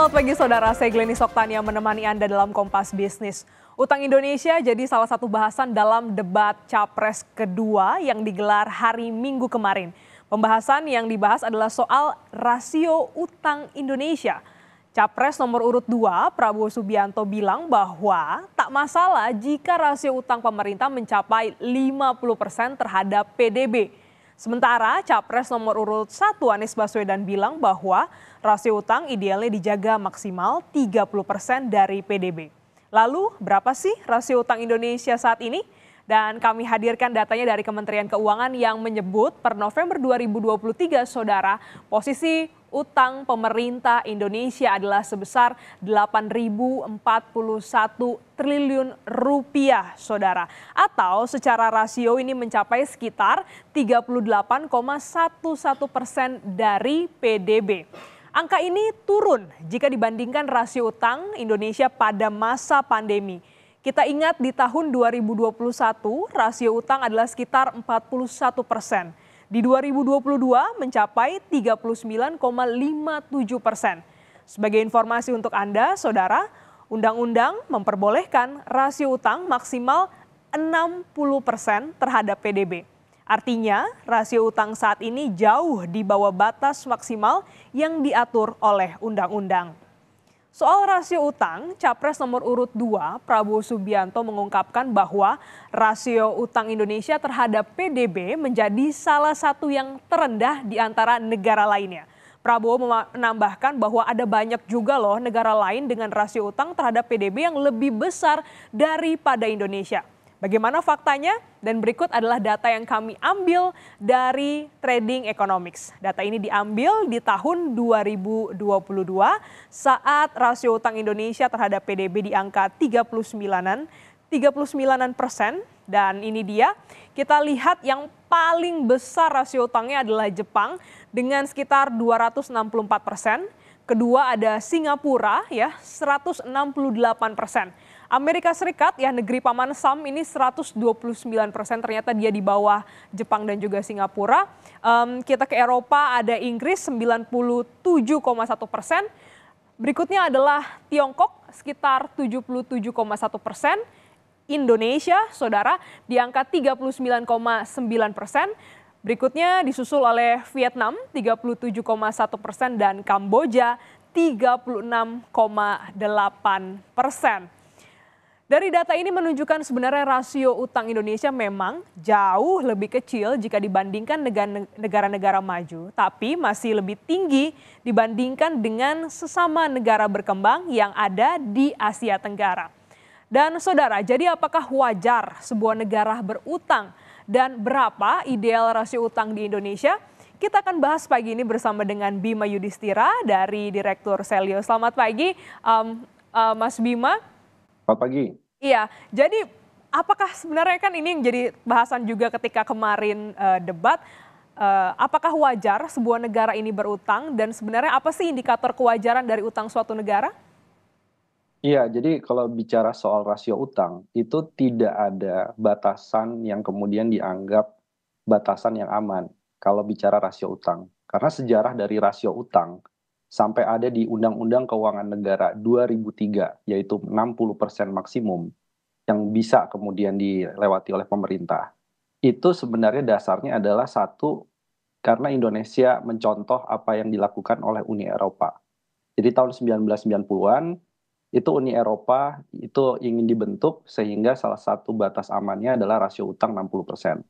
Selamat pagi saudara, saya Glenis Soktan menemani Anda dalam Kompas Bisnis. Utang Indonesia jadi salah satu bahasan dalam debat Capres kedua yang digelar hari Minggu kemarin. Pembahasan yang dibahas adalah soal rasio utang Indonesia. Capres nomor urut 2 Prabowo Subianto bilang bahwa tak masalah jika rasio utang pemerintah mencapai 50% terhadap PDB. Sementara Capres nomor urut 1 Anies Baswedan bilang bahwa rasio utang idealnya dijaga maksimal 30 persen dari PDB. Lalu berapa sih rasio utang Indonesia saat ini? Dan kami hadirkan datanya dari Kementerian Keuangan yang menyebut per November 2023, saudara, posisi utang pemerintah Indonesia adalah sebesar 8.041 triliun rupiah, saudara. Atau secara rasio ini mencapai sekitar 38,11 persen dari PDB. Angka ini turun jika dibandingkan rasio utang Indonesia pada masa pandemi kita ingat di tahun 2021 rasio utang adalah sekitar 41 persen. Di 2022 mencapai 39,57 persen. Sebagai informasi untuk Anda, Saudara, Undang-undang memperbolehkan rasio utang maksimal 60 persen terhadap PDB. Artinya, rasio utang saat ini jauh di bawah batas maksimal yang diatur oleh undang-undang. Soal rasio utang, Capres nomor urut 2 Prabowo Subianto mengungkapkan bahwa rasio utang Indonesia terhadap PDB menjadi salah satu yang terendah di antara negara lainnya. Prabowo menambahkan bahwa ada banyak juga loh negara lain dengan rasio utang terhadap PDB yang lebih besar daripada Indonesia. Bagaimana faktanya? Dan berikut adalah data yang kami ambil dari Trading Economics. Data ini diambil di tahun 2022 saat rasio utang Indonesia terhadap PDB di angka 39-an, 39 persen. Dan ini dia, kita lihat yang paling besar rasio utangnya adalah Jepang dengan sekitar 264 persen. Kedua ada Singapura ya 168 persen. Amerika Serikat ya negeri paman Sam ini 129 persen ternyata dia di bawah Jepang dan juga Singapura. Um, kita ke Eropa ada Inggris 97,1 persen. Berikutnya adalah Tiongkok sekitar 77,1 persen. Indonesia, saudara, di angka 39,9 persen. Berikutnya disusul oleh Vietnam 37,1 persen dan Kamboja 36,8 persen. Dari data ini menunjukkan sebenarnya rasio utang Indonesia memang jauh lebih kecil jika dibandingkan negara-negara maju, tapi masih lebih tinggi dibandingkan dengan sesama negara berkembang yang ada di Asia Tenggara. Dan saudara, jadi apakah wajar sebuah negara berutang dan berapa ideal rasio utang di Indonesia? Kita akan bahas pagi ini bersama dengan Bima Yudhistira dari Direktur Selyo. Selamat pagi, um, uh, Mas Bima. Selamat pagi. Iya, jadi apakah sebenarnya kan ini yang jadi bahasan juga ketika kemarin uh, debat, uh, apakah wajar sebuah negara ini berutang dan sebenarnya apa sih indikator kewajaran dari utang suatu negara? Iya, jadi kalau bicara soal rasio utang, itu tidak ada batasan yang kemudian dianggap batasan yang aman kalau bicara rasio utang. Karena sejarah dari rasio utang sampai ada di Undang-Undang Keuangan Negara 2003 yaitu 60% maksimum yang bisa kemudian dilewati oleh pemerintah. Itu sebenarnya dasarnya adalah satu karena Indonesia mencontoh apa yang dilakukan oleh Uni Eropa. Jadi tahun 1990-an itu Uni Eropa itu ingin dibentuk sehingga salah satu batas amannya adalah rasio utang 60%.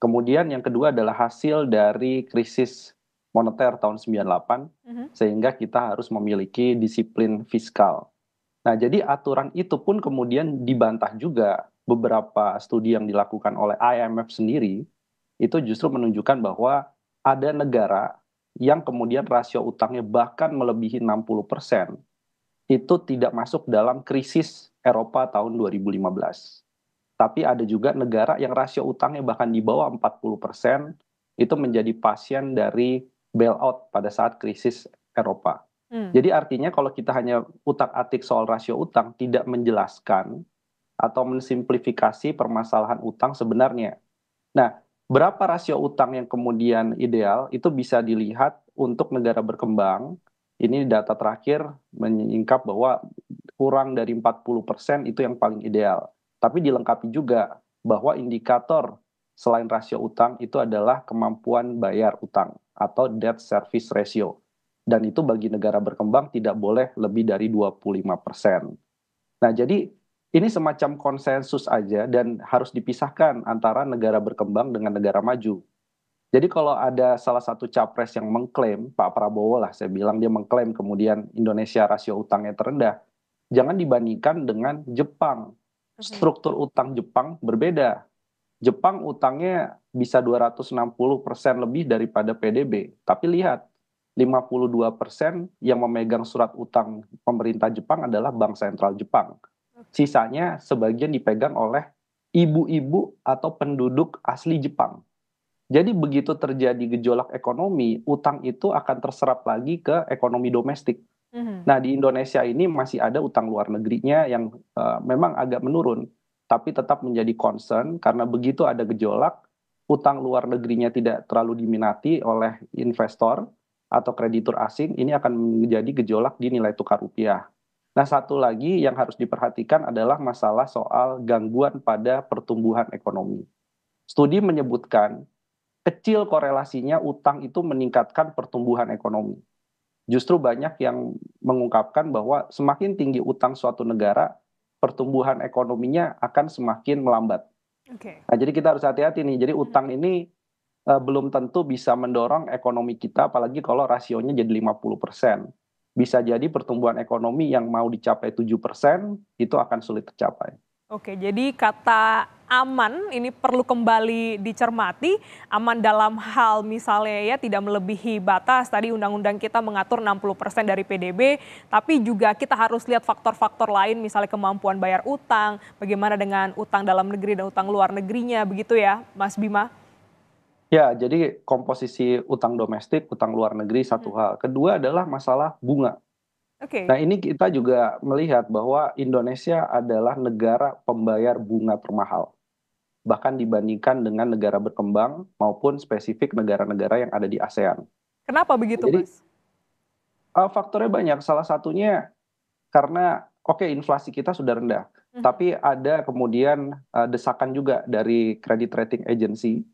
Kemudian yang kedua adalah hasil dari krisis moneter tahun 98 mm-hmm. sehingga kita harus memiliki disiplin fiskal. Nah, jadi aturan itu pun kemudian dibantah juga beberapa studi yang dilakukan oleh IMF sendiri itu justru menunjukkan bahwa ada negara yang kemudian rasio utangnya bahkan melebihi 60% itu tidak masuk dalam krisis Eropa tahun 2015. Tapi ada juga negara yang rasio utangnya bahkan di bawah 40% itu menjadi pasien dari bailout pada saat krisis Eropa. Hmm. Jadi artinya kalau kita hanya utak-atik soal rasio utang tidak menjelaskan atau mensimplifikasi permasalahan utang sebenarnya. Nah, berapa rasio utang yang kemudian ideal itu bisa dilihat untuk negara berkembang. Ini data terakhir menyingkap bahwa kurang dari 40% itu yang paling ideal. Tapi dilengkapi juga bahwa indikator selain rasio utang itu adalah kemampuan bayar utang atau debt service ratio. Dan itu bagi negara berkembang tidak boleh lebih dari 25%. Nah, jadi ini semacam konsensus aja dan harus dipisahkan antara negara berkembang dengan negara maju. Jadi kalau ada salah satu capres yang mengklaim, Pak Prabowo lah saya bilang dia mengklaim kemudian Indonesia rasio utangnya terendah, jangan dibandingkan dengan Jepang. Struktur utang Jepang berbeda. Jepang utangnya bisa 260% lebih daripada PDB. Tapi lihat, 52% yang memegang surat utang pemerintah Jepang adalah Bank Sentral Jepang. Sisanya sebagian dipegang oleh ibu-ibu atau penduduk asli Jepang. Jadi begitu terjadi gejolak ekonomi, utang itu akan terserap lagi ke ekonomi domestik. Mm -hmm. Nah di Indonesia ini masih ada utang luar negerinya yang uh, memang agak menurun tapi tetap menjadi concern karena begitu ada gejolak utang luar negerinya tidak terlalu diminati oleh investor atau kreditur asing ini akan menjadi gejolak di nilai tukar rupiah. Nah, satu lagi yang harus diperhatikan adalah masalah soal gangguan pada pertumbuhan ekonomi. Studi menyebutkan kecil korelasinya utang itu meningkatkan pertumbuhan ekonomi. Justru banyak yang mengungkapkan bahwa semakin tinggi utang suatu negara, pertumbuhan ekonominya akan semakin melambat. Okay. Nah, jadi kita harus hati-hati nih. Jadi hmm. utang ini uh, belum tentu bisa mendorong ekonomi kita apalagi kalau rasionya jadi 50%. Bisa jadi pertumbuhan ekonomi yang mau dicapai 7% itu akan sulit tercapai. Oke, jadi kata aman ini perlu kembali dicermati aman dalam hal misalnya ya tidak melebihi batas tadi undang-undang kita mengatur 60% dari PDB tapi juga kita harus lihat faktor-faktor lain misalnya kemampuan bayar utang bagaimana dengan utang dalam negeri dan utang luar negerinya begitu ya Mas Bima Ya, jadi komposisi utang domestik, utang luar negeri satu hmm. hal. Kedua adalah masalah bunga. Okay. Nah, ini kita juga melihat bahwa Indonesia adalah negara pembayar bunga termahal bahkan dibandingkan dengan negara berkembang maupun spesifik negara-negara yang ada di ASEAN. Kenapa begitu, Jadi, Mas? Uh, faktornya banyak. Salah satunya karena oke okay, inflasi kita sudah rendah, hmm. tapi ada kemudian uh, desakan juga dari credit rating agency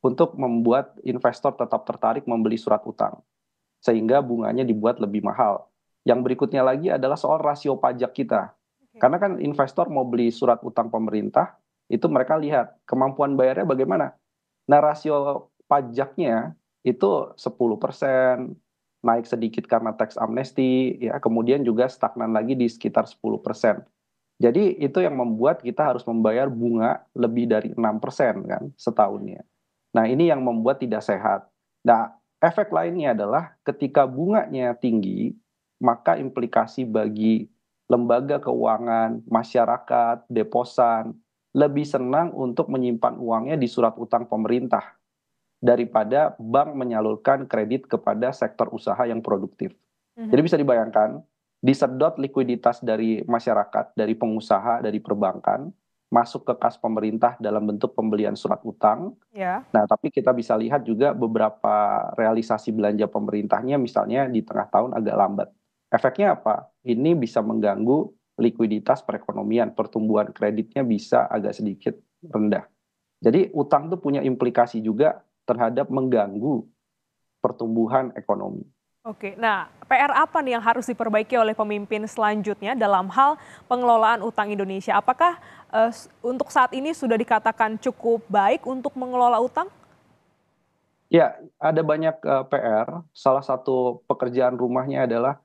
untuk membuat investor tetap tertarik membeli surat utang sehingga bunganya dibuat lebih mahal. Yang berikutnya lagi adalah soal rasio pajak kita. Karena kan investor mau beli surat utang pemerintah itu mereka lihat kemampuan bayarnya bagaimana. Nah, rasio pajaknya itu 10%, naik sedikit karena tax amnesty, ya, kemudian juga stagnan lagi di sekitar 10%. Jadi itu yang membuat kita harus membayar bunga lebih dari 6% kan setahunnya. Nah, ini yang membuat tidak sehat. Nah, efek lainnya adalah ketika bunganya tinggi, maka implikasi bagi lembaga keuangan, masyarakat, deposan, lebih senang untuk menyimpan uangnya di surat utang pemerintah daripada bank menyalurkan kredit kepada sektor usaha yang produktif. Mm-hmm. Jadi bisa dibayangkan disedot likuiditas dari masyarakat, dari pengusaha, dari perbankan masuk ke kas pemerintah dalam bentuk pembelian surat utang. Yeah. Nah, tapi kita bisa lihat juga beberapa realisasi belanja pemerintahnya misalnya di tengah tahun agak lambat. Efeknya apa? Ini bisa mengganggu likuiditas perekonomian, pertumbuhan kreditnya bisa agak sedikit rendah. Jadi utang itu punya implikasi juga terhadap mengganggu pertumbuhan ekonomi. Oke, nah PR apa nih yang harus diperbaiki oleh pemimpin selanjutnya dalam hal pengelolaan utang Indonesia? Apakah uh, untuk saat ini sudah dikatakan cukup baik untuk mengelola utang? Ya, ada banyak uh, eh, PR. Salah satu pekerjaan rumahnya adalah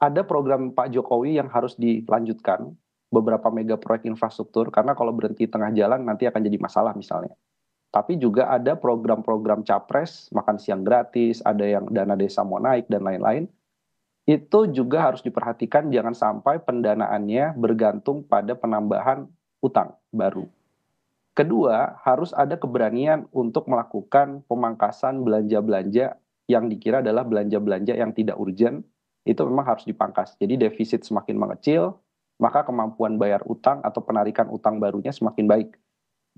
ada program Pak Jokowi yang harus dilanjutkan beberapa mega proyek infrastruktur karena kalau berhenti tengah jalan nanti akan jadi masalah misalnya. Tapi juga ada program-program capres, makan siang gratis, ada yang dana desa mau naik dan lain-lain. Itu juga harus diperhatikan jangan sampai pendanaannya bergantung pada penambahan utang baru. Kedua, harus ada keberanian untuk melakukan pemangkasan belanja-belanja yang dikira adalah belanja-belanja yang tidak urgent itu memang harus dipangkas. Jadi defisit semakin mengecil, maka kemampuan bayar utang atau penarikan utang barunya semakin baik.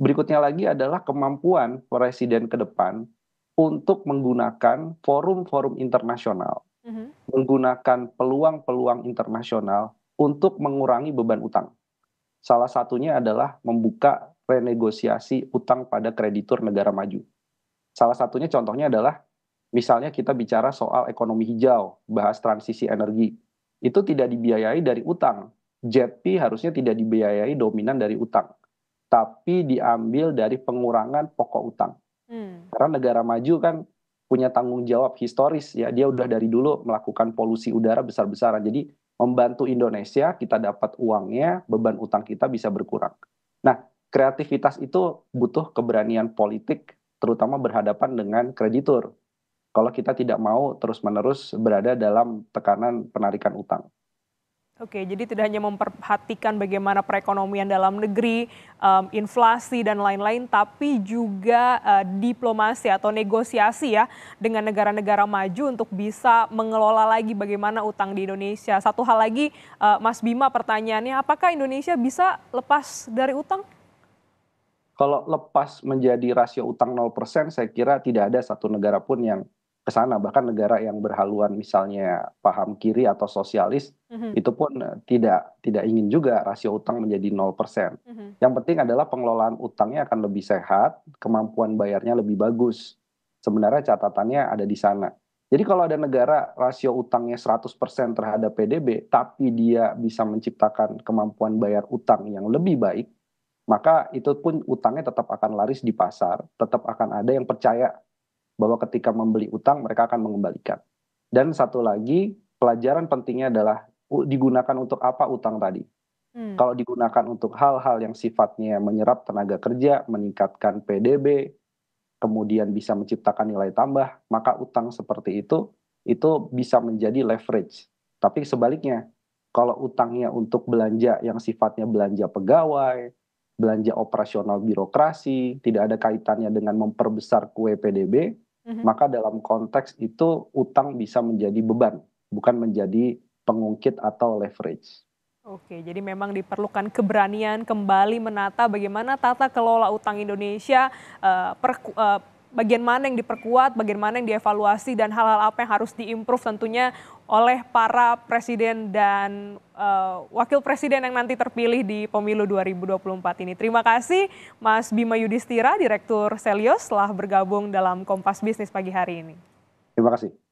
Berikutnya lagi adalah kemampuan presiden ke depan untuk menggunakan forum-forum internasional, mm-hmm. menggunakan peluang-peluang internasional untuk mengurangi beban utang. Salah satunya adalah membuka renegosiasi utang pada kreditur negara maju. Salah satunya contohnya adalah Misalnya kita bicara soal ekonomi hijau, bahas transisi energi. Itu tidak dibiayai dari utang. JP harusnya tidak dibiayai dominan dari utang. Tapi diambil dari pengurangan pokok utang. Hmm. Karena negara maju kan punya tanggung jawab historis ya. Dia udah dari dulu melakukan polusi udara besar-besaran. Jadi membantu Indonesia kita dapat uangnya, beban utang kita bisa berkurang. Nah, kreativitas itu butuh keberanian politik terutama berhadapan dengan kreditur kalau kita tidak mau terus-menerus berada dalam tekanan penarikan utang. Oke, jadi tidak hanya memperhatikan bagaimana perekonomian dalam negeri, um, inflasi dan lain-lain, tapi juga uh, diplomasi atau negosiasi ya dengan negara-negara maju untuk bisa mengelola lagi bagaimana utang di Indonesia. Satu hal lagi, uh, Mas Bima, pertanyaannya, apakah Indonesia bisa lepas dari utang? Kalau lepas menjadi rasio utang 0%, saya kira tidak ada satu negara pun yang ke sana bahkan negara yang berhaluan misalnya paham kiri atau sosialis mm-hmm. itu pun eh, tidak tidak ingin juga rasio utang menjadi 0%. Mm-hmm. Yang penting adalah pengelolaan utangnya akan lebih sehat, kemampuan bayarnya lebih bagus. Sebenarnya catatannya ada di sana. Jadi kalau ada negara rasio utangnya 100% terhadap PDB tapi dia bisa menciptakan kemampuan bayar utang yang lebih baik, maka itu pun utangnya tetap akan laris di pasar, tetap akan ada yang percaya bahwa ketika membeli utang mereka akan mengembalikan. Dan satu lagi pelajaran pentingnya adalah digunakan untuk apa utang tadi. Hmm. Kalau digunakan untuk hal-hal yang sifatnya menyerap tenaga kerja, meningkatkan PDB, kemudian bisa menciptakan nilai tambah, maka utang seperti itu itu bisa menjadi leverage. Tapi sebaliknya, kalau utangnya untuk belanja yang sifatnya belanja pegawai, belanja operasional birokrasi, tidak ada kaitannya dengan memperbesar kue PDB, mm-hmm. maka dalam konteks itu utang bisa menjadi beban, bukan menjadi pengungkit atau leverage. Oke, jadi memang diperlukan keberanian kembali menata bagaimana tata kelola utang Indonesia uh, eh, per, uh, eh, bagian mana yang diperkuat, bagian mana yang dievaluasi, dan hal-hal apa yang harus diimprove tentunya oleh para presiden dan uh, wakil presiden yang nanti terpilih di pemilu 2024 ini. Terima kasih Mas Bima Yudhistira, Direktur Selios, telah bergabung dalam Kompas Bisnis pagi hari ini. Terima kasih.